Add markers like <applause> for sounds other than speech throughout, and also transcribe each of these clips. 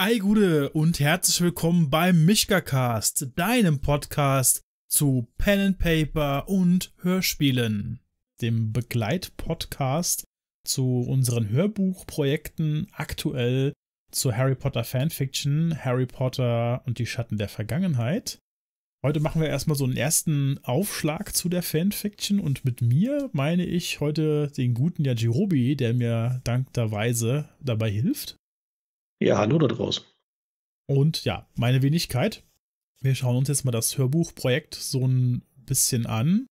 Ei Gude und herzlich willkommen beim Mischka-Cast, deinem Podcast zu Pen and Paper und Hörspielen, dem Begleit-Podcast zu unseren Hörbuchprojekten aktuell zu Harry Potter Fanfiction, Harry Potter und die Schatten der Vergangenheit. Heute machen wir erstmal so einen ersten Aufschlag zu der Fanfiction und mit mir meine ich heute den guten Yajirobi, der mir dankenderweise dabei hilft. Ja, hallo da draußen. Und ja, meine Wenigkeit. Wir schauen uns jetzt mal das Hörbuchprojekt so ein bisschen an.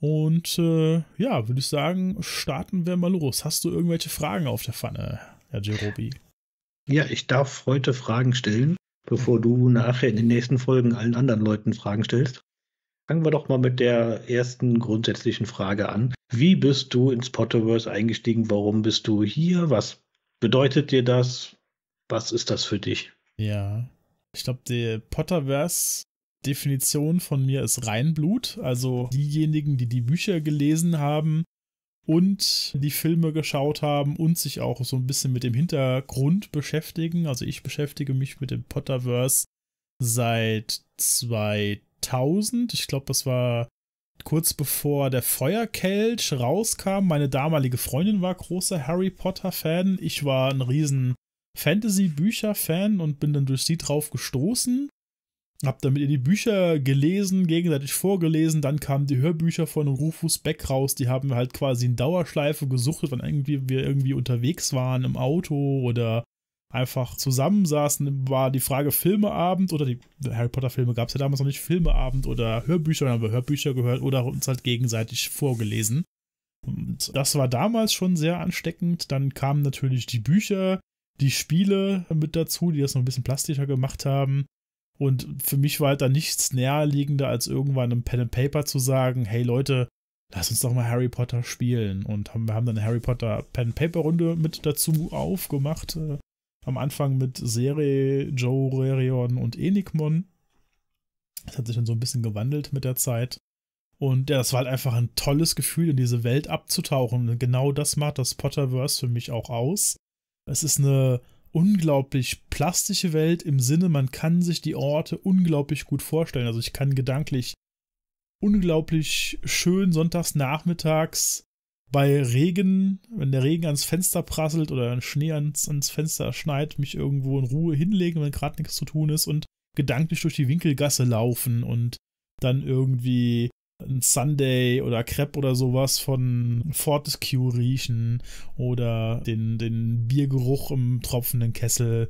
Und äh, ja, würde ich sagen, starten wir mal los. Hast du irgendwelche Fragen auf der Pfanne, Herr Jerobi? Ja, ich darf heute Fragen stellen, bevor du nachher in den nächsten Folgen allen anderen Leuten Fragen stellst. Fangen wir doch mal mit der ersten grundsätzlichen Frage an. Wie bist du ins Potterverse eingestiegen? Warum bist du hier? Was bedeutet dir das? Was ist das für dich? Ja. Ich glaube, die Potterverse Definition von mir ist Reinblut, also diejenigen, die die Bücher gelesen haben und die Filme geschaut haben und sich auch so ein bisschen mit dem Hintergrund beschäftigen. Also ich beschäftige mich mit dem Potterverse seit 2000. Ich glaube, das war kurz bevor der Feuerkelch rauskam. Meine damalige Freundin war großer Harry Potter Fan. Ich war ein riesen Fantasy-Bücher-Fan und bin dann durch sie drauf gestoßen. Hab dann mit ihr die Bücher gelesen, gegenseitig vorgelesen, dann kamen die Hörbücher von Rufus Beck raus, die haben wir halt quasi in Dauerschleife gesucht, wenn irgendwie wir irgendwie unterwegs waren im Auto oder einfach zusammensaßen, war die Frage Filmeabend oder die Harry Potter Filme gab es ja damals noch nicht, Filmeabend oder Hörbücher, dann haben wir Hörbücher gehört oder uns halt gegenseitig vorgelesen. Und das war damals schon sehr ansteckend. Dann kamen natürlich die Bücher, die Spiele mit dazu, die das noch ein bisschen plastischer gemacht haben. Und für mich war halt da nichts näherliegender, als irgendwann im Pen and Paper zu sagen, hey Leute, lass uns doch mal Harry Potter spielen. Und haben, wir haben dann eine Harry Potter Pen and Paper Runde mit dazu aufgemacht. Äh, am Anfang mit Serie, Joe, Rerion und Enigmon. Das hat sich dann so ein bisschen gewandelt mit der Zeit. Und ja, das war halt einfach ein tolles Gefühl, in diese Welt abzutauchen. Und genau das macht das Potterverse für mich auch aus. Es ist eine unglaublich plastische Welt im Sinne, man kann sich die Orte unglaublich gut vorstellen. Also ich kann gedanklich unglaublich schön sonntags nachmittags bei Regen, wenn der Regen ans Fenster prasselt oder Schnee ans, ans Fenster schneit, mich irgendwo in Ruhe hinlegen, wenn gerade nichts zu tun ist und gedanklich durch die Winkelgasse laufen und dann irgendwie ein Sunday oder Crepe oder sowas von Fortescue riechen oder den, den Biergeruch im tropfenden Kessel.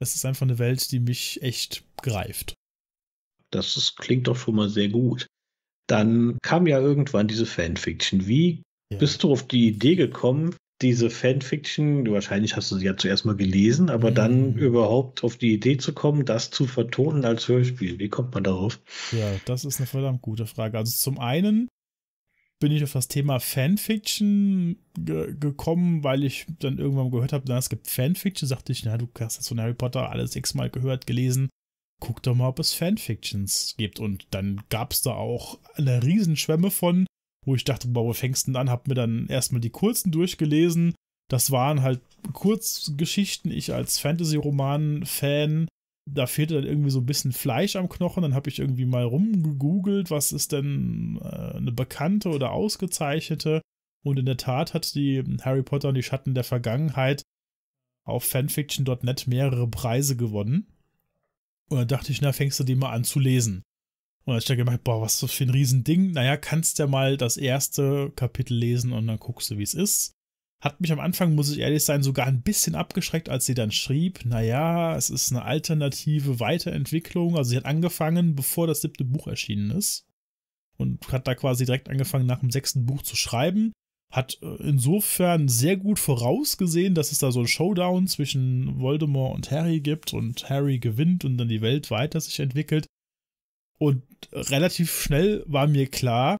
Es ist einfach eine Welt, die mich echt greift. Das ist, klingt doch schon mal sehr gut. Dann kam ja irgendwann diese Fanfiction. Wie ja. bist du auf die Idee gekommen, diese Fanfiction, wahrscheinlich hast du sie ja zuerst mal gelesen, aber mhm. dann überhaupt auf die Idee zu kommen, das zu vertonen als Hörspiel. Wie kommt man darauf? Ja, das ist eine verdammt gute Frage. Also zum einen bin ich auf das Thema Fanfiction ge gekommen, weil ich dann irgendwann gehört habe, es gibt Fanfiction, sagte ich, na, du hast das von Harry Potter alles x-mal gehört, gelesen, guck doch mal, ob es Fanfictions gibt. Und dann gab es da auch eine Riesenschwemme von, wo ich dachte, boah, wo fängst du denn an? Hab mir dann erstmal die kurzen durchgelesen. Das waren halt Kurzgeschichten. Ich als Fantasy-Roman-Fan, da fehlte dann irgendwie so ein bisschen Fleisch am Knochen. Dann habe ich irgendwie mal rumgegoogelt, was ist denn äh, eine bekannte oder ausgezeichnete. Und in der Tat hat die Harry Potter und die Schatten der Vergangenheit auf fanfiction.net mehrere Preise gewonnen. Und dann dachte ich, na, fängst du die mal an zu lesen. Und da ich dann gemerkt, boah, was für ein Riesending. Naja, kannst ja mal das erste Kapitel lesen und dann guckst du, wie es ist. Hat mich am Anfang, muss ich ehrlich sein, sogar ein bisschen abgeschreckt, als sie dann schrieb, naja, es ist eine alternative Weiterentwicklung. Also sie hat angefangen, bevor das siebte Buch erschienen ist. Und hat da quasi direkt angefangen, nach dem sechsten Buch zu schreiben. Hat äh, insofern sehr gut vorausgesehen, dass es da so ein Showdown zwischen Voldemort und Harry gibt und Harry gewinnt und dann die Welt weiter sich entwickelt. Und relativ schnell war mir klar,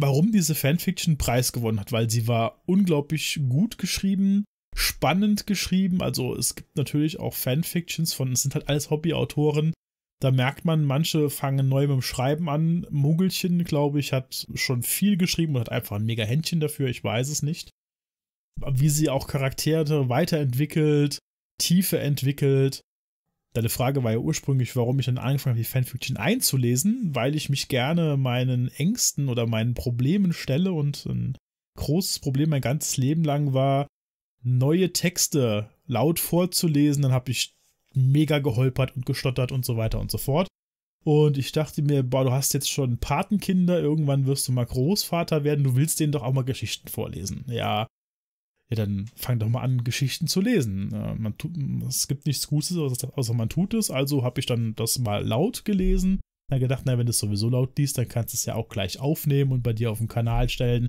warum diese Fanfiction Preis gewonnen hat, weil sie war unglaublich gut geschrieben, spannend geschrieben. Also es gibt natürlich auch Fanfictions von, es sind halt alles Hobbyautoren. Da merkt man, manche fangen neu mit dem Schreiben an. Muggelchen, glaube ich, hat schon viel geschrieben und hat einfach ein mega Händchen dafür, ich weiß es nicht. Wie sie auch Charaktere weiterentwickelt, Tiefe entwickelt. Deine Frage war ja ursprünglich, warum ich dann angefangen habe, die Fanfiction einzulesen, weil ich mich gerne meinen Ängsten oder meinen Problemen stelle und ein großes Problem mein ganzes Leben lang war, neue Texte laut vorzulesen. Dann habe ich mega geholpert und gestottert und so weiter und so fort. Und ich dachte mir, boah, du hast jetzt schon Patenkinder, irgendwann wirst du mal Großvater werden, du willst denen doch auch mal Geschichten vorlesen. Ja, ja, dann fang doch mal an, Geschichten zu lesen. Äh, man tut, es gibt nichts Gutes, außer man tut es. Also habe ich dann das mal laut gelesen. Dann gedacht, na, wenn du es sowieso laut liest, dann kannst du es ja auch gleich aufnehmen und bei dir auf dem Kanal stellen.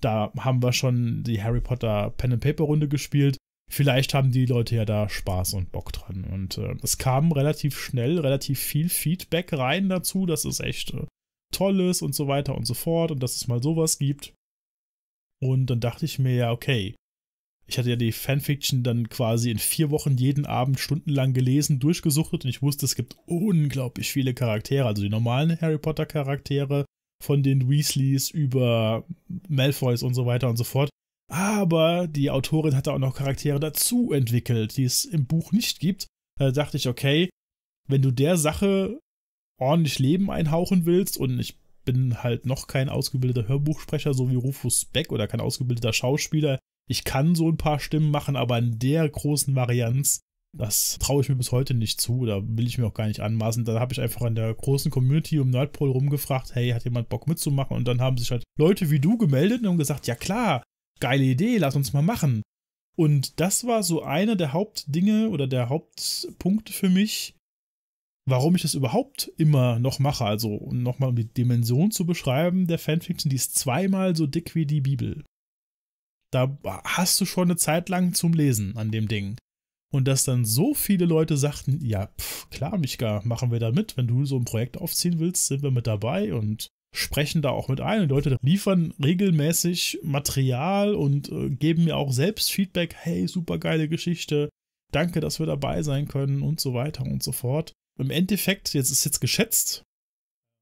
Da haben wir schon die Harry Potter Pen and Paper Runde gespielt. Vielleicht haben die Leute ja da Spaß und Bock dran. Und äh, es kam relativ schnell relativ viel Feedback rein dazu, dass es echt äh, toll ist und so weiter und so fort und dass es mal sowas gibt. Und dann dachte ich mir ja, okay, ich hatte ja die Fanfiction dann quasi in vier Wochen jeden Abend stundenlang gelesen, durchgesuchtet und ich wusste, es gibt unglaublich viele Charaktere, also die normalen Harry Potter Charaktere von den Weasleys über Malfoys und so weiter und so fort. Aber die Autorin hatte auch noch Charaktere dazu entwickelt, die es im Buch nicht gibt. Da dachte ich, okay, wenn du der Sache ordentlich Leben einhauchen willst und ich bin halt noch kein ausgebildeter Hörbuchsprecher, so wie Rufus Beck oder kein ausgebildeter Schauspieler ich kann so ein paar Stimmen machen, aber in der großen Varianz, das traue ich mir bis heute nicht zu, da will ich mir auch gar nicht anmaßen. Da habe ich einfach in der großen Community um Nordpol rumgefragt, hey, hat jemand Bock mitzumachen? Und dann haben sich halt Leute wie du gemeldet und haben gesagt, ja klar, geile Idee, lass uns mal machen. Und das war so einer der Hauptdinge oder der Hauptpunkte für mich, warum ich das überhaupt immer noch mache. Also, um nochmal die Dimension zu beschreiben, der Fanfiction, die ist zweimal so dick wie die Bibel da hast du schon eine Zeit lang zum Lesen an dem Ding. Und dass dann so viele Leute sagten, ja, pff, klar, Michka, machen wir da mit. Wenn du so ein Projekt aufziehen willst, sind wir mit dabei und sprechen da auch mit ein. Und Leute liefern regelmäßig Material und äh, geben mir auch selbst Feedback, hey, super geile Geschichte, danke, dass wir dabei sein können und so weiter und so fort. Im Endeffekt, jetzt ist jetzt geschätzt,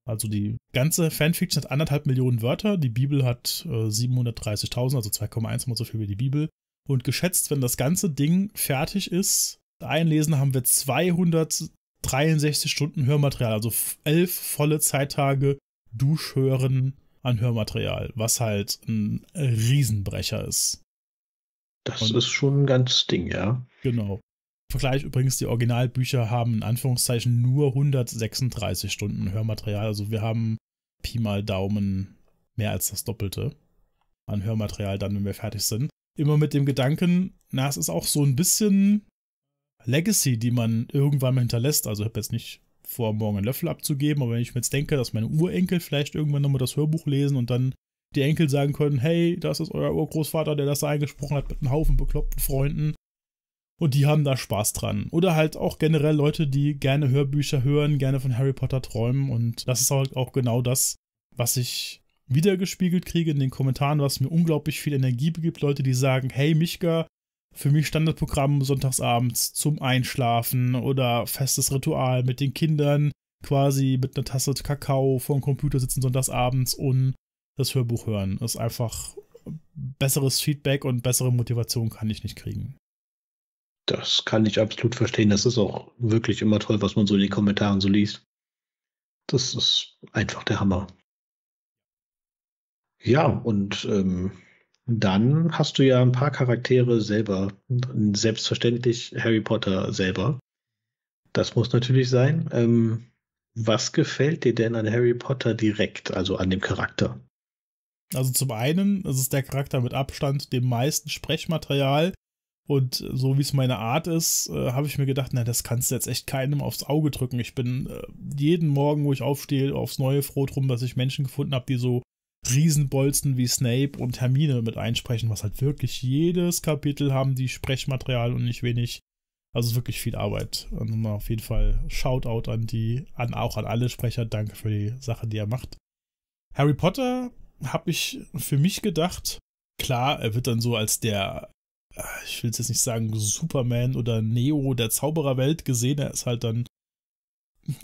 also die ganze Fanfiction hat anderthalb Millionen Wörter, die Bibel hat äh, 730.000, also 2,1 mal so viel wie die Bibel. Und geschätzt, wenn das ganze Ding fertig ist, einlesen haben wir 263 Stunden Hörmaterial, also elf volle Zeittage Duschhören an Hörmaterial, was halt ein Riesenbrecher ist. Das Und ist schon ein ganz Ding, ja. Genau. Vergleich übrigens, die Originalbücher haben in Anführungszeichen nur 136 Stunden Hörmaterial. Also wir haben Pi mal Daumen mehr als das Doppelte an Hörmaterial dann, wenn wir fertig sind. Immer mit dem Gedanken, na, es ist auch so ein bisschen Legacy, die man irgendwann mal hinterlässt. Also ich habe jetzt nicht vor, morgen einen Löffel abzugeben, aber wenn ich mir jetzt denke, dass meine Urenkel vielleicht irgendwann nochmal das Hörbuch lesen und dann die Enkel sagen können, hey, das ist euer Urgroßvater, der das eingesprochen hat mit einem Haufen bekloppten Freunden und die haben da Spaß dran. Oder halt auch generell Leute, die gerne Hörbücher hören, gerne von Harry Potter träumen. Und das ist halt auch genau das, was ich wiedergespiegelt kriege in den Kommentaren, was mir unglaublich viel Energie gibt. Leute, die sagen, hey Mischka, für mich Standardprogramm sonntagsabends zum Einschlafen oder festes Ritual mit den Kindern, quasi mit einer Tasse Kakao vor dem Computer sitzen sonntagsabends und das Hörbuch hören. Das ist einfach besseres Feedback und bessere Motivation kann ich nicht kriegen. Das kann ich absolut verstehen. Das ist auch wirklich immer toll, was man so in den Kommentaren so liest. Das ist einfach der Hammer. Ja, und ähm, dann hast du ja ein paar Charaktere selber. Selbstverständlich Harry Potter selber. Das muss natürlich sein. Ähm, was gefällt dir denn an Harry Potter direkt, also an dem Charakter? Also zum einen es ist der Charakter mit Abstand dem meisten Sprechmaterial, und so wie es meine Art ist, äh, habe ich mir gedacht, na, das kannst du jetzt echt keinem aufs Auge drücken. Ich bin äh, jeden Morgen, wo ich aufstehe, aufs Neue froh drum, dass ich Menschen gefunden habe, die so Riesenbolzen wie Snape und Termine mit einsprechen, was halt wirklich jedes Kapitel haben, die Sprechmaterial und nicht wenig. Also wirklich viel Arbeit. Und auf jeden Fall Shoutout an die, an auch an alle Sprecher. Danke für die Sache, die er macht. Harry Potter habe ich für mich gedacht. Klar, er wird dann so als der Ah, ich will es jetzt nicht sagen, Superman oder Neo der Zaubererwelt gesehen. Er ist halt dann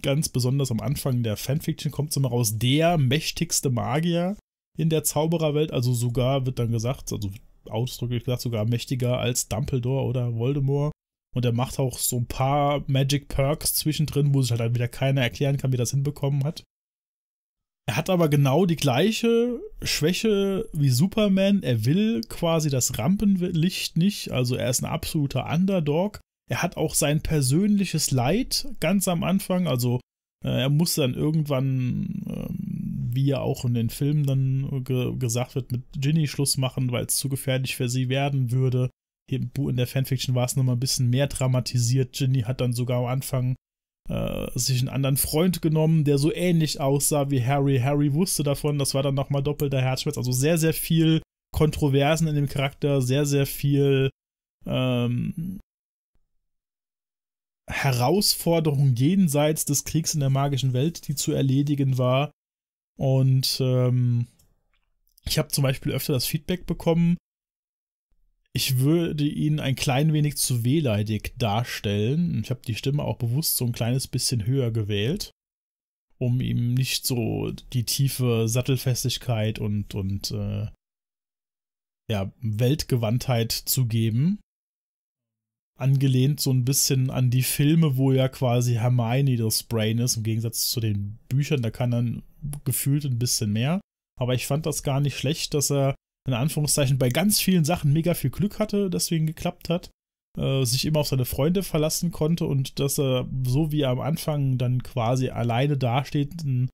ganz besonders am Anfang der Fanfiction kommt es immer raus, der mächtigste Magier in der Zaubererwelt. Also sogar wird dann gesagt, also ausdrücklich gesagt, sogar mächtiger als Dumbledore oder Voldemort. Und er macht auch so ein paar Magic Perks zwischendrin, wo sich halt wieder keiner erklären kann, wie das hinbekommen hat. Er hat aber genau die gleiche Schwäche wie Superman. Er will quasi das Rampenlicht nicht. Also er ist ein absoluter Underdog. Er hat auch sein persönliches Leid ganz am Anfang. Also äh, er muss dann irgendwann, ähm, wie ja auch in den Filmen dann ge gesagt wird, mit Ginny Schluss machen, weil es zu gefährlich für sie werden würde. Hier in der Fanfiction war es nochmal ein bisschen mehr dramatisiert. Ginny hat dann sogar am Anfang äh, sich einen anderen Freund genommen, der so ähnlich aussah wie Harry. Harry wusste davon, das war dann nochmal doppelter Herzschmerz. Also sehr, sehr viel Kontroversen in dem Charakter, sehr, sehr viel ähm, Herausforderung jenseits des Kriegs in der magischen Welt, die zu erledigen war. Und ähm, ich habe zum Beispiel öfter das Feedback bekommen, ich würde ihn ein klein wenig zu wehleidig darstellen. Ich habe die Stimme auch bewusst so ein kleines bisschen höher gewählt, um ihm nicht so die tiefe Sattelfestigkeit und, und äh, ja, Weltgewandtheit zu geben. Angelehnt so ein bisschen an die Filme, wo ja quasi Hermione das Brain ist, im Gegensatz zu den Büchern, da kann er gefühlt ein bisschen mehr. Aber ich fand das gar nicht schlecht, dass er in Anführungszeichen bei ganz vielen Sachen mega viel Glück hatte, deswegen geklappt hat, äh, sich immer auf seine Freunde verlassen konnte und dass er, so wie er am Anfang dann quasi alleine dasteht, ein,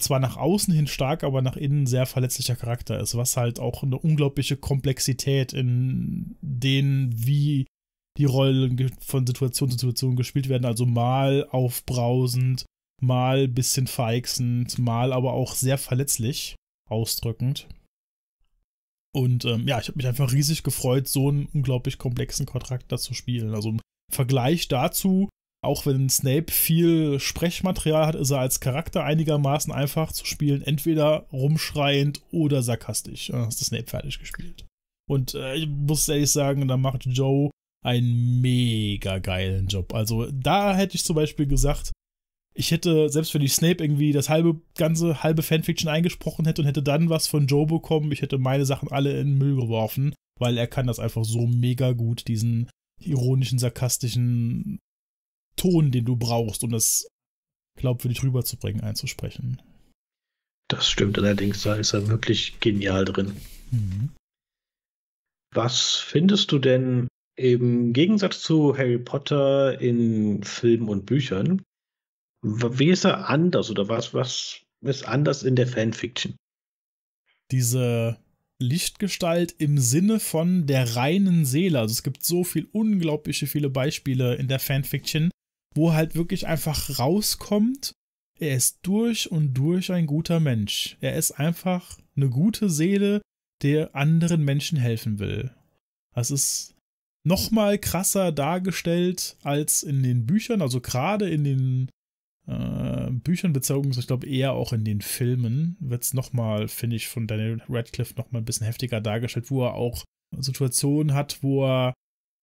zwar nach außen hin stark, aber nach innen sehr verletzlicher Charakter ist, was halt auch eine unglaubliche Komplexität in den, wie die Rollen von Situation zu Situation gespielt werden, also mal aufbrausend, mal bisschen feixend, mal aber auch sehr verletzlich ausdrückend. Und ähm, ja, ich habe mich einfach riesig gefreut, so einen unglaublich komplexen Charakter zu spielen. Also im Vergleich dazu, auch wenn Snape viel Sprechmaterial hat, ist er als Charakter einigermaßen einfach zu spielen, entweder rumschreiend oder sarkastisch. Dann hast du Snape fertig gespielt. Und äh, ich muss ehrlich sagen, da macht Joe einen mega geilen Job. Also da hätte ich zum Beispiel gesagt, ich hätte, selbst wenn ich Snape irgendwie das halbe, ganze halbe Fanfiction eingesprochen hätte und hätte dann was von Joe bekommen, ich hätte meine Sachen alle in den Müll geworfen, weil er kann das einfach so mega gut, diesen ironischen, sarkastischen Ton, den du brauchst, um das glaubwürdig rüberzubringen, einzusprechen. Das stimmt allerdings, da ist er wirklich genial drin. Mhm. Was findest du denn im Gegensatz zu Harry Potter in Filmen und Büchern wie ist er anders oder was, was ist anders in der Fanfiction? Diese Lichtgestalt im Sinne von der reinen Seele. Also es gibt so viel unglaubliche viele Beispiele in der Fanfiction, wo halt wirklich einfach rauskommt, er ist durch und durch ein guter Mensch. Er ist einfach eine gute Seele, der anderen Menschen helfen will. Das ist nochmal krasser dargestellt als in den Büchern, also gerade in den äh, Büchern bezogen, so ich glaube eher auch in den Filmen wird es nochmal, finde ich, von Daniel Radcliffe nochmal ein bisschen heftiger dargestellt, wo er auch Situationen hat, wo er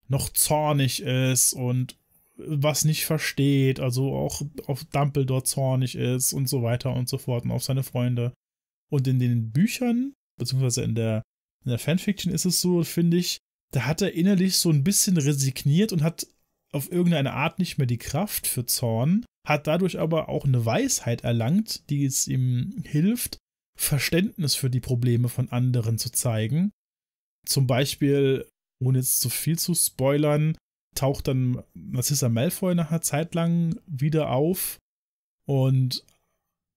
noch zornig ist und was nicht versteht, also auch auf Dumbledore zornig ist und so weiter und so fort und auf seine Freunde. Und in den Büchern, beziehungsweise in der, in der Fanfiction ist es so, finde ich, da hat er innerlich so ein bisschen resigniert und hat auf irgendeine Art nicht mehr die Kraft für Zorn hat dadurch aber auch eine Weisheit erlangt, die es ihm hilft, Verständnis für die Probleme von anderen zu zeigen. Zum Beispiel, ohne jetzt zu viel zu spoilern, taucht dann Narcissa Malfoy nach einer Zeit lang wieder auf und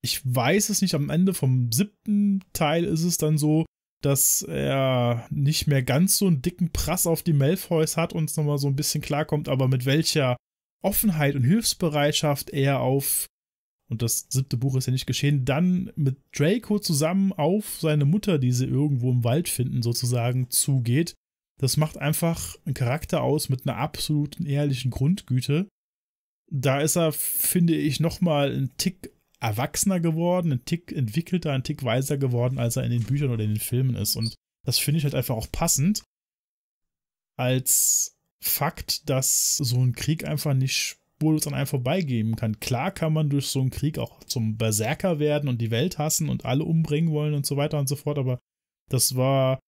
ich weiß es nicht, am Ende vom siebten Teil ist es dann so, dass er nicht mehr ganz so einen dicken Prass auf die Malfoys hat und es nochmal so ein bisschen klarkommt, aber mit welcher Offenheit und Hilfsbereitschaft eher auf, und das siebte Buch ist ja nicht geschehen, dann mit Draco zusammen auf seine Mutter, die sie irgendwo im Wald finden, sozusagen zugeht. Das macht einfach einen Charakter aus mit einer absoluten ehrlichen Grundgüte. Da ist er, finde ich, nochmal einen Tick erwachsener geworden, einen Tick entwickelter, einen Tick weiser geworden, als er in den Büchern oder in den Filmen ist. Und das finde ich halt einfach auch passend als Fakt, dass so ein Krieg einfach nicht spurlos an einem vorbeigeben kann. Klar kann man durch so einen Krieg auch zum Berserker werden und die Welt hassen und alle umbringen wollen und so weiter und so fort, aber das war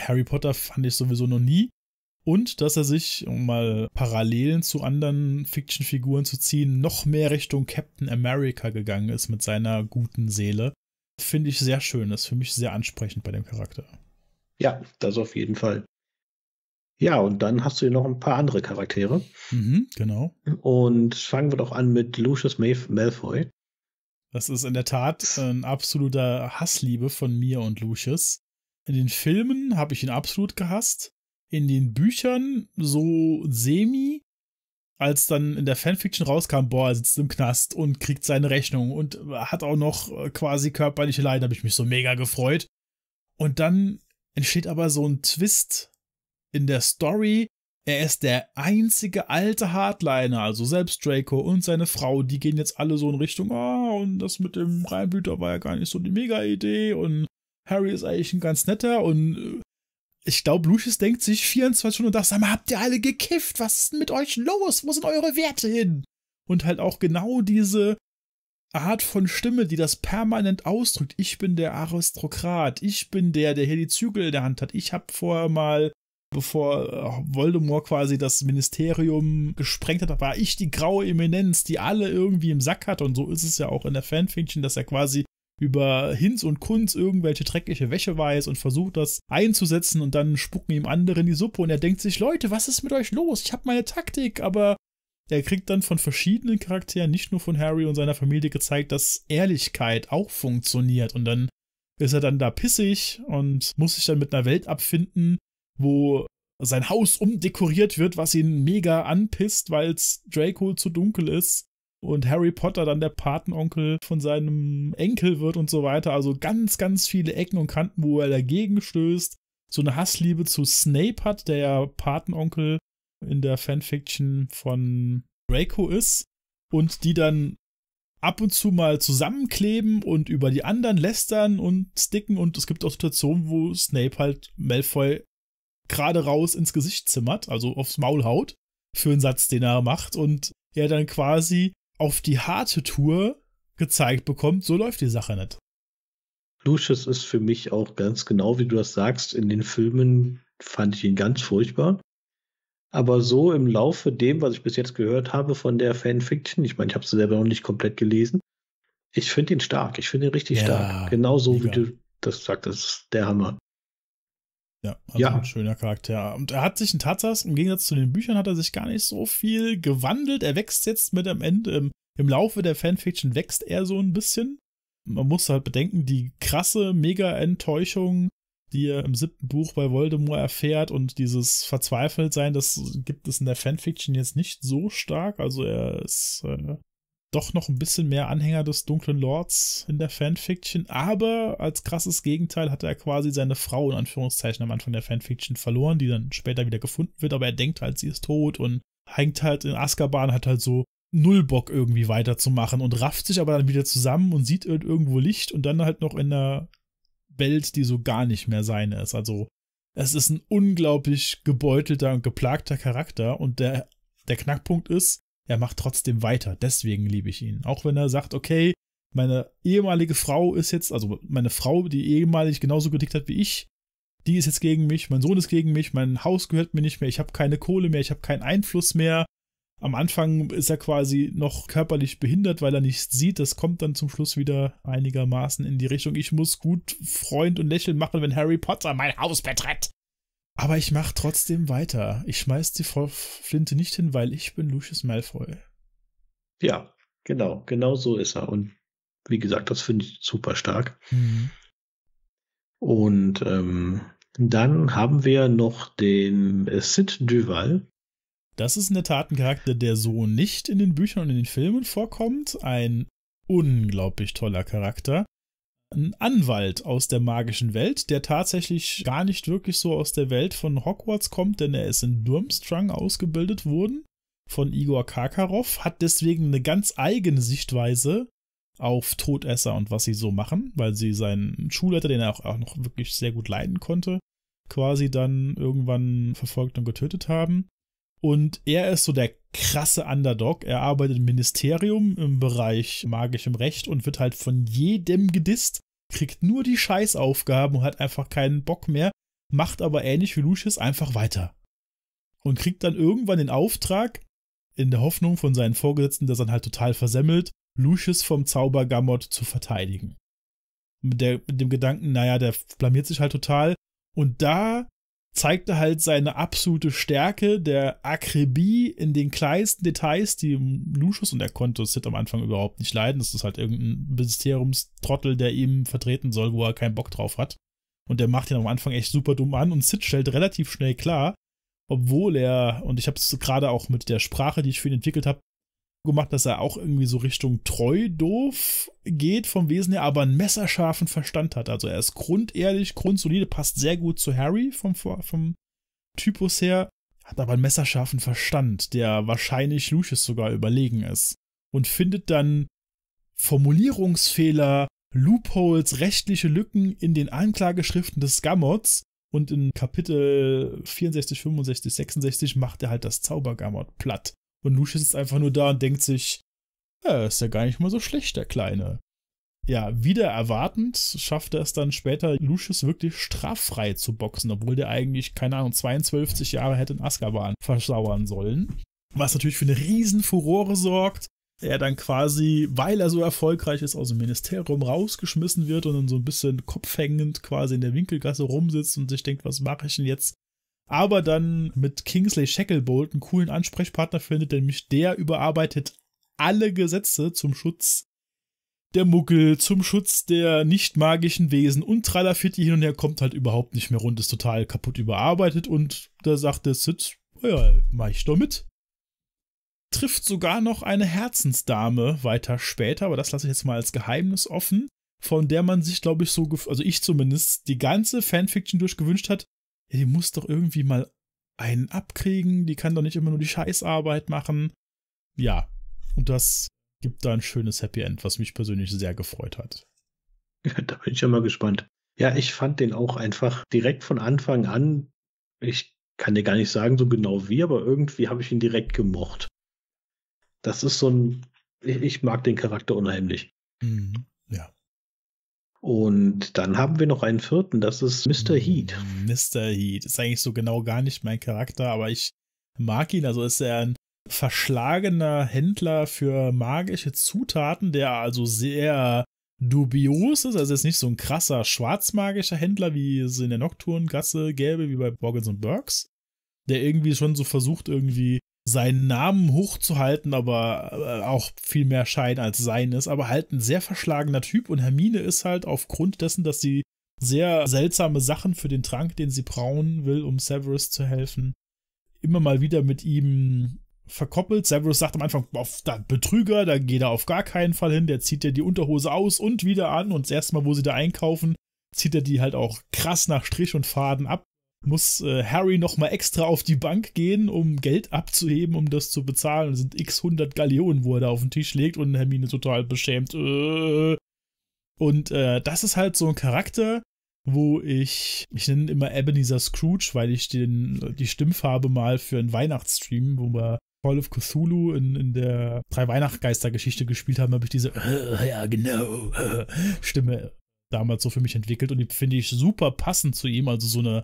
Harry Potter fand ich sowieso noch nie. Und dass er sich, um mal Parallelen zu anderen Fiction-Figuren zu ziehen, noch mehr Richtung Captain America gegangen ist mit seiner guten Seele, finde ich sehr schön. Das ist für mich sehr ansprechend bei dem Charakter. Ja, das auf jeden Fall. Ja, und dann hast du hier noch ein paar andere Charaktere. Mhm, genau. Und fangen wir doch an mit Lucius Malfoy. Das ist in der Tat ein absoluter Hassliebe von mir und Lucius. In den Filmen habe ich ihn absolut gehasst. In den Büchern so semi. Als dann in der Fanfiction rauskam, boah, er sitzt im Knast und kriegt seine Rechnung und hat auch noch äh, quasi körperliche Leiden, habe ich mich so mega gefreut. Und dann entsteht aber so ein Twist in der Story, er ist der einzige alte Hardliner, also selbst Draco und seine Frau, die gehen jetzt alle so in Richtung, ah, und das mit dem Reinblüter war ja gar nicht so die Mega-Idee und Harry ist eigentlich ein ganz netter und äh, ich glaube, Lucius denkt sich 24 Stunden und sagt, sag mal, habt ihr alle gekifft? Was ist denn mit euch los? Wo sind eure Werte hin? Und halt auch genau diese Art von Stimme, die das permanent ausdrückt. Ich bin der Aristokrat, ich bin der, der hier die Zügel in der Hand hat. Ich habe vorher mal bevor äh, Voldemort quasi das Ministerium gesprengt hat, war ich die graue Eminenz, die alle irgendwie im Sack hat. Und so ist es ja auch in der Fanfiction, dass er quasi über Hinz und Kunz irgendwelche dreckige Wäsche weiß und versucht das einzusetzen und dann spucken ihm andere in die Suppe und er denkt sich, Leute, was ist mit euch los? Ich habe meine Taktik, aber er kriegt dann von verschiedenen Charakteren, nicht nur von Harry und seiner Familie gezeigt, dass Ehrlichkeit auch funktioniert und dann ist er dann da pissig und muss sich dann mit einer Welt abfinden, wo sein Haus umdekoriert wird, was ihn mega anpisst, weil es Draco zu dunkel ist und Harry Potter dann der Patenonkel von seinem Enkel wird und so weiter. Also ganz, ganz viele Ecken und Kanten, wo er dagegen stößt. So eine Hassliebe zu Snape hat, der ja Patenonkel in der Fanfiction von Draco ist. Und die dann ab und zu mal zusammenkleben und über die anderen lästern und sticken. Und es gibt auch Situationen, wo Snape halt Malfoy gerade raus ins Gesicht zimmert, also aufs Maul haut, für einen Satz, den er macht und er dann quasi auf die harte Tour gezeigt bekommt, so läuft die Sache nicht. Lucius ist für mich auch ganz genau, wie du das sagst, in den Filmen fand ich ihn ganz furchtbar. Aber so im Laufe dem, was ich bis jetzt gehört habe von der Fanfiction, ich meine, ich habe sie selber noch nicht komplett gelesen, ich finde ihn stark, ich finde ihn richtig ja, stark. Genauso mega. wie du das sagst, das ist der Hammer. Ja, also ja. ein schöner Charakter. Und er hat sich in Tatsache, im Gegensatz zu den Büchern, hat er sich gar nicht so viel gewandelt. Er wächst jetzt mit am Ende, im, im Laufe der Fanfiction wächst er so ein bisschen. Man muss halt bedenken, die krasse Mega-Enttäuschung, die er im siebten Buch bei Voldemort erfährt und dieses Verzweifeltsein, das gibt es in der Fanfiction jetzt nicht so stark. Also er ist äh, doch noch ein bisschen mehr Anhänger des dunklen Lords in der Fanfiction, aber als krasses Gegenteil hat er quasi seine Frau in Anführungszeichen am Anfang der Fanfiction verloren, die dann später wieder gefunden wird, aber er denkt halt, sie ist tot und hängt halt in Azkaban, hat halt so null Bock irgendwie weiterzumachen und rafft sich aber dann wieder zusammen und sieht irgendwo Licht und dann halt noch in einer Welt, die so gar nicht mehr seine ist. Also es ist ein unglaublich gebeutelter und geplagter Charakter und der, der Knackpunkt ist, er macht trotzdem weiter. Deswegen liebe ich ihn. Auch wenn er sagt, okay, meine ehemalige Frau ist jetzt, also meine Frau, die ehemalig genauso gedickt hat wie ich, die ist jetzt gegen mich, mein Sohn ist gegen mich, mein Haus gehört mir nicht mehr, ich habe keine Kohle mehr, ich habe keinen Einfluss mehr. Am Anfang ist er quasi noch körperlich behindert, weil er nichts sieht. Das kommt dann zum Schluss wieder einigermaßen in die Richtung. Ich muss gut Freund und Lächeln machen, wenn Harry Potter mein Haus betritt. Aber ich mache trotzdem weiter. Ich schmeiß die Flinte nicht hin, weil ich bin Lucius Malfoy. Ja, genau, genau so ist er. Und wie gesagt, das finde ich super stark. Mhm. Und ähm, dann haben wir noch den Sid Duval. Das ist in der Tat ein Charakter, der so nicht in den Büchern und in den Filmen vorkommt. Ein unglaublich toller Charakter ein Anwalt aus der magischen Welt, der tatsächlich gar nicht wirklich so aus der Welt von Hogwarts kommt, denn er ist in Durmstrang ausgebildet worden von Igor Karkaroff, hat deswegen eine ganz eigene Sichtweise auf Todesser und was sie so machen, weil sie seinen Schulleiter, den er auch, auch noch wirklich sehr gut leiden konnte, quasi dann irgendwann verfolgt und getötet haben. Und er ist so der krasse Underdog. Er arbeitet im Ministerium im Bereich magischem Recht und wird halt von jedem gedisst, kriegt nur die Scheißaufgaben und hat einfach keinen Bock mehr, macht aber ähnlich wie Lucius einfach weiter. Und kriegt dann irgendwann den Auftrag, in der Hoffnung von seinen Vorgesetzten, dass er halt total versemmelt, Lucius vom Zauber Gamot zu verteidigen. Mit, der, mit dem Gedanken, naja, der blamiert sich halt total. Und da zeigte halt seine absolute Stärke der Akribie in den kleinsten Details, die Lucius, und er konnte Sid am Anfang überhaupt nicht leiden, das ist halt irgendein Ministeriumstrottel, der ihm vertreten soll, wo er keinen Bock drauf hat. Und der macht ihn am Anfang echt super dumm an und Sid stellt relativ schnell klar, obwohl er, und ich habe es gerade auch mit der Sprache, die ich für ihn entwickelt habe, gemacht, dass er auch irgendwie so Richtung treu doof geht vom Wesen her, aber einen messerscharfen Verstand hat. Also er ist grundehrlich, grundsolide, passt sehr gut zu Harry vom, vom Typus her, hat aber einen messerscharfen Verstand, der wahrscheinlich Lucius sogar überlegen ist und findet dann Formulierungsfehler, Loopholes, rechtliche Lücken in den Anklageschriften des Gamots und in Kapitel 64, 65, 66 macht er halt das Zaubergamot platt und Lucius sitzt einfach nur da und denkt sich, ja, ist ja gar nicht mal so schlecht, der Kleine. Ja, wieder erwartend schafft er es dann später, Lucius wirklich straffrei zu boxen, obwohl der eigentlich, keine Ahnung, 22 Jahre hätte in Azkaban versauern sollen. Was natürlich für eine Riesenfurore sorgt. Er dann quasi, weil er so erfolgreich ist, aus dem Ministerium rausgeschmissen wird und dann so ein bisschen kopfhängend quasi in der Winkelgasse rumsitzt und sich denkt, was mache ich denn jetzt? aber dann mit Kingsley Shacklebolt einen coolen Ansprechpartner findet, nämlich der überarbeitet alle Gesetze zum Schutz der Muggel, zum Schutz der nicht magischen Wesen und Tralafitti hin und her kommt halt überhaupt nicht mehr rund, ist total kaputt überarbeitet und da sagt der Sid, oh ja, mach ich doch mit. Trifft sogar noch eine Herzensdame weiter später, aber das lasse ich jetzt mal als Geheimnis offen, von der man sich, glaube ich, so, also ich zumindest, die ganze Fanfiction durchgewünscht hat, die muss doch irgendwie mal einen abkriegen, die kann doch nicht immer nur die Scheißarbeit machen. Ja, und das gibt da ein schönes Happy End, was mich persönlich sehr gefreut hat. Ja, <laughs> da bin ich ja mal gespannt. Ja, ich fand den auch einfach direkt von Anfang an, ich kann dir gar nicht sagen, so genau wie, aber irgendwie habe ich ihn direkt gemocht. Das ist so ein, ich, ich mag den Charakter unheimlich. Mhm. Und dann haben wir noch einen vierten, das ist Mr. Heat. Mr. Heat ist eigentlich so genau gar nicht mein Charakter, aber ich mag ihn. Also ist er ein verschlagener Händler für magische Zutaten, der also sehr dubios ist. Also ist nicht so ein krasser schwarzmagischer Händler, wie es in der Nocturngasse gäbe, wie bei Boggins und Burks, der irgendwie schon so versucht, irgendwie seinen Namen hochzuhalten, aber äh, auch viel mehr Schein als sein ist, aber halt ein sehr verschlagener Typ und Hermine ist halt aufgrund dessen, dass sie sehr seltsame Sachen für den Trank, den sie brauen will, um Severus zu helfen, immer mal wieder mit ihm verkoppelt. Severus sagt am Anfang, auf, da Betrüger, da geht er auf gar keinen Fall hin, der zieht dir die Unterhose aus und wieder an und das erste Mal, wo sie da einkaufen, zieht er die halt auch krass nach Strich und Faden ab muss äh, Harry nochmal extra auf die Bank gehen, um Geld abzuheben, um das zu bezahlen. Das sind x 100 Galeonen, wo er da auf den Tisch legt und Hermine total beschämt. Äh. Und äh, das ist halt so ein Charakter, wo ich, ich nenne immer Ebenezer Scrooge, weil ich den, die Stimmfarbe mal für einen Weihnachtsstream, wo wir Call of Cthulhu in, in der drei Weihnachtsgeister-Geschichte gespielt haben, habe ich diese, äh, <laughs> ja genau, <laughs> Stimme damals so für mich entwickelt und die finde ich super passend zu ihm, also so eine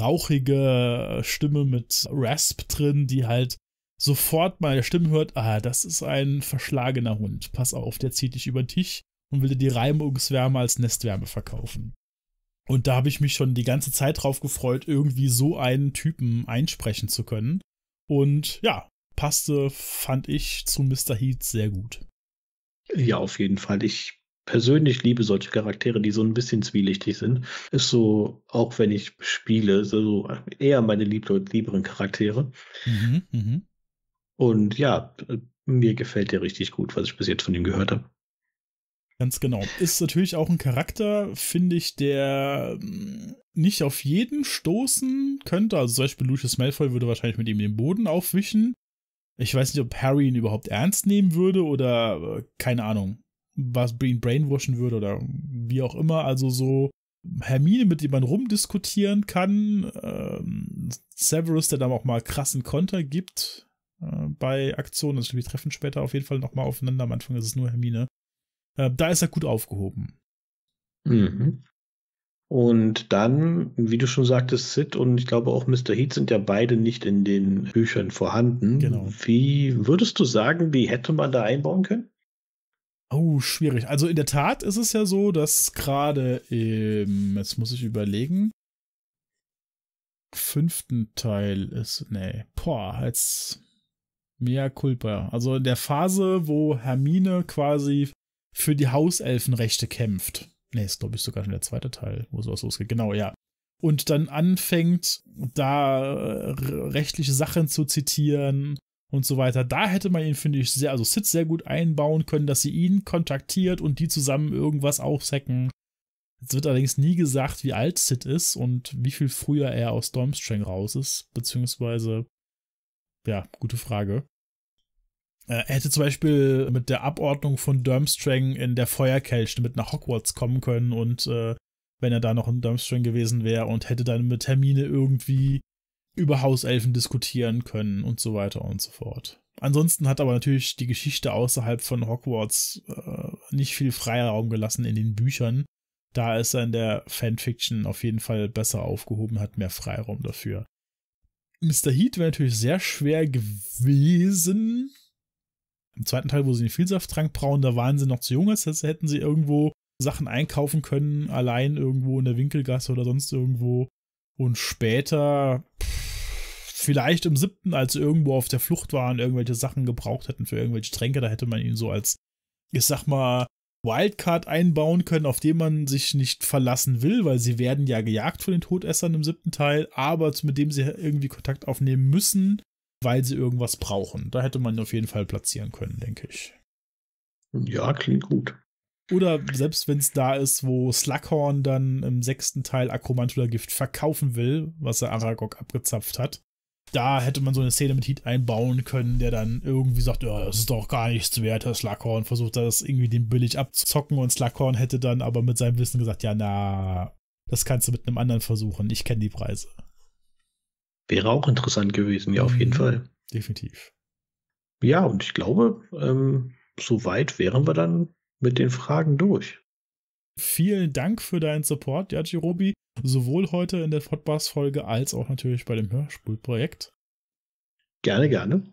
rauchige Stimme mit Rasp drin, die halt sofort meine Stimme hört, ah, das ist ein verschlagener Hund. Pass auf, der zieht dich über den Tisch und will dir die Reimungswärme als Nestwärme verkaufen. Und da habe ich mich schon die ganze Zeit drauf gefreut, irgendwie so einen Typen einsprechen zu können. Und ja, passte, fand ich, zu Mr. Heat sehr gut. Ja, auf jeden Fall. Ich persönlich liebe solche Charaktere, die so ein bisschen zwielichtig sind. Ist so, auch wenn ich spiele, so eher meine lieberen Charaktere. Mhm, mh. Und ja, mir gefällt der richtig gut, was ich bis jetzt von ihm gehört habe. Ganz genau. Ist natürlich auch ein Charakter, finde ich, der mm, nicht auf jeden stoßen könnte. Also zum Beispiel Lucius Malfoy würde wahrscheinlich mit ihm den Boden aufwischen. Ich weiß nicht, ob Harry ihn überhaupt ernst nehmen würde oder äh, keine Ahnung was Breen brainwashen würde oder wie auch immer. Also so Hermine, mit dem man rumdiskutieren kann. Ähm, Severus, der dann auch mal krassen Konter gibt äh, bei Aktionen. Also wir treffen später auf jeden Fall nochmal aufeinander. Am Anfang ist es nur Hermine. Äh, da ist er gut aufgehoben. Mhm. Und dann, wie du schon sagtest, Sid und ich glaube auch Mr. Heat sind ja beide nicht in den Büchern vorhanden. Genau. Wie würdest du sagen, wie hätte man da einbauen können? Oh, schwierig. Also in der Tat ist es ja so, dass gerade im, jetzt muss ich überlegen, fünften Teil ist, nee, boah, jetzt mehr culpa. Also in der Phase, wo Hermine quasi für die Hauselfenrechte kämpft. Nee, ist glaube ich sogar schon der zweite Teil, wo sowas losgeht. Genau, ja. Und dann anfängt, da äh, rechtliche Sachen zu zitieren und so weiter. Da hätte man ihn, finde ich, sehr, also Sid sehr gut einbauen können, dass sie ihn kontaktiert und die zusammen irgendwas aufsacken. Es wird allerdings nie gesagt, wie alt Sid ist und wie viel früher er aus Stormstrang raus ist, beziehungsweise, ja, gute Frage. Äh, er hätte zum Beispiel mit der Abordnung von Durmstrang in der Feuerkelch mit nach Hogwarts kommen können und äh, wenn er da noch in Durmstrang gewesen wäre und hätte dann mit Hermine irgendwie über Hauselfen diskutieren können und so weiter und so fort. Ansonsten hat aber natürlich die Geschichte außerhalb von Hogwarts äh, nicht viel Freiraum gelassen in den Büchern. Da ist er in der Fanfiction auf jeden Fall besser aufgehoben, hat mehr Freiraum dafür. Mr. Heat wäre natürlich sehr schwer gewesen. Im zweiten Teil, wo sie den Vielsafttrank brauen, da waren sie noch zu jung, als hätten sie irgendwo Sachen einkaufen können, allein irgendwo in der Winkelgasse oder sonst irgendwo. Und später, pff, vielleicht im siebten, als sie irgendwo auf der Flucht waren, irgendwelche Sachen gebraucht hätten für irgendwelche Tränke, da hätte man ihn so als, ich sag mal, Wildcard einbauen können, auf den man sich nicht verlassen will, weil sie werden ja gejagt von den Todessern im siebten Teil, aber mit dem sie irgendwie Kontakt aufnehmen müssen, weil sie irgendwas brauchen. Da hätte man ihn auf jeden Fall platzieren können, denke ich. Ja, klingt gut. Oder selbst wenn es da ist, wo Slughorn dann im sechsten Teil Akromantula Gift verkaufen will, was er Aragog abgezapft hat, da hätte man so eine Szene mit Heat einbauen können, der dann irgendwie sagt, ja, das ist doch gar nichts wert, das Slughorn versucht das irgendwie den billig abzuzocken und Slughorn hätte dann aber mit seinem Wissen gesagt, ja, na, das kannst du mit einem anderen versuchen, ich kenne die Preise. Wäre auch interessant gewesen, ja, auf jeden mhm. Fall. Definitiv. Ja, und ich glaube, ähm, soweit wären wir dann mit den Fragen durch. Vielen Dank für deinen Support, ja, sowohl heute in der Podcast-Folge als auch natürlich bei dem Hörspulprojekt. Gerne, gerne.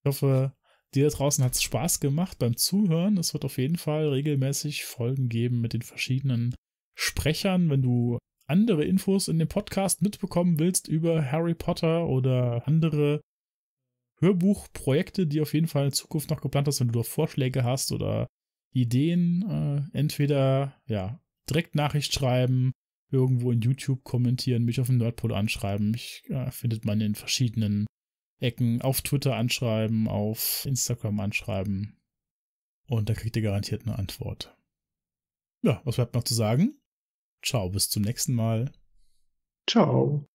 Ich hoffe, dir da draußen hat es Spaß gemacht beim Zuhören. Es wird auf jeden Fall regelmäßig Folgen geben mit den verschiedenen Sprechern. Wenn du andere Infos in dem Podcast mitbekommen willst über Harry Potter oder andere Hörbuchprojekte, die auf jeden Fall in Zukunft noch geplant hast, wenn du da Vorschläge hast oder Ideen, äh, entweder ja, direkt Nachricht schreiben irgendwo in YouTube kommentieren, mich auf dem Nordpol anschreiben. Mich ja, findet man in verschiedenen Ecken. Auf Twitter anschreiben, auf Instagram anschreiben. Und da kriegt ihr garantiert eine Antwort. Ja, was bleibt noch zu sagen? Ciao, bis zum nächsten Mal. Ciao.